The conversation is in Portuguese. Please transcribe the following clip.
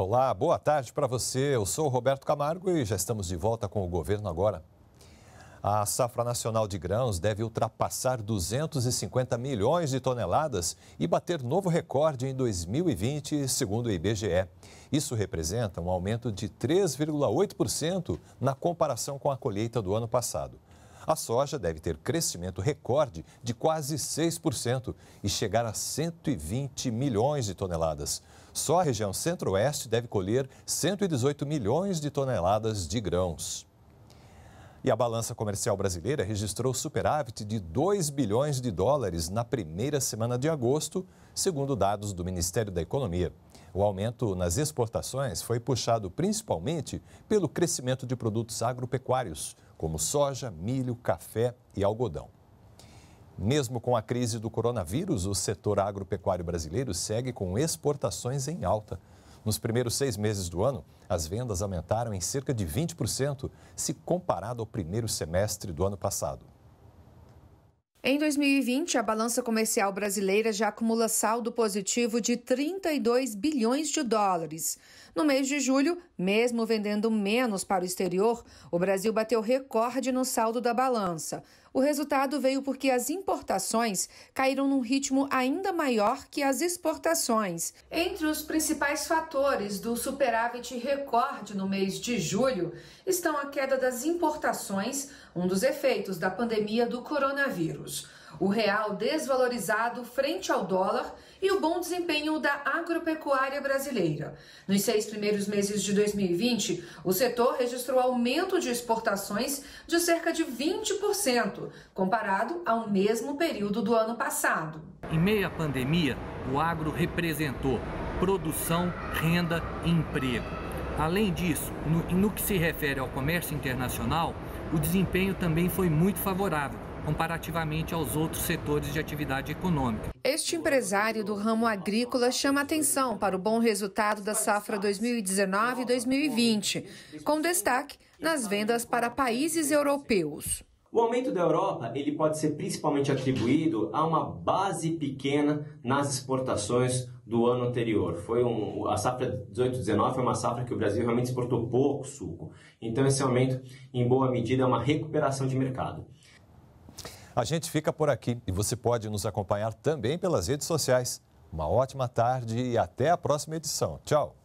Olá, boa tarde para você. Eu sou Roberto Camargo e já estamos de volta com o governo agora. A safra nacional de grãos deve ultrapassar 250 milhões de toneladas e bater novo recorde em 2020, segundo o IBGE. Isso representa um aumento de 3,8% na comparação com a colheita do ano passado. A soja deve ter crescimento recorde de quase 6% e chegar a 120 milhões de toneladas. Só a região centro-oeste deve colher 118 milhões de toneladas de grãos. E a balança comercial brasileira registrou superávit de 2 bilhões de dólares na primeira semana de agosto, segundo dados do Ministério da Economia. O aumento nas exportações foi puxado principalmente pelo crescimento de produtos agropecuários, como soja, milho, café e algodão. Mesmo com a crise do coronavírus, o setor agropecuário brasileiro segue com exportações em alta. Nos primeiros seis meses do ano, as vendas aumentaram em cerca de 20% se comparado ao primeiro semestre do ano passado. Em 2020, a balança comercial brasileira já acumula saldo positivo de 32 bilhões de dólares. No mês de julho, mesmo vendendo menos para o exterior, o Brasil bateu recorde no saldo da balança. O resultado veio porque as importações caíram num ritmo ainda maior que as exportações. Entre os principais fatores do superávit recorde no mês de julho estão a queda das importações, um dos efeitos da pandemia do coronavírus o real desvalorizado frente ao dólar e o bom desempenho da agropecuária brasileira. Nos seis primeiros meses de 2020, o setor registrou aumento de exportações de cerca de 20%, comparado ao mesmo período do ano passado. Em meio à pandemia, o agro representou produção, renda e emprego. Além disso, no, no que se refere ao comércio internacional, o desempenho também foi muito favorável comparativamente aos outros setores de atividade econômica. Este empresário do ramo agrícola chama atenção para o bom resultado da safra 2019 2020, com destaque nas vendas para países europeus. O aumento da Europa ele pode ser principalmente atribuído a uma base pequena nas exportações do ano anterior. Foi um, a safra 18-19 foi uma safra que o Brasil realmente exportou pouco suco. Então esse aumento, em boa medida, é uma recuperação de mercado. A gente fica por aqui e você pode nos acompanhar também pelas redes sociais. Uma ótima tarde e até a próxima edição. Tchau!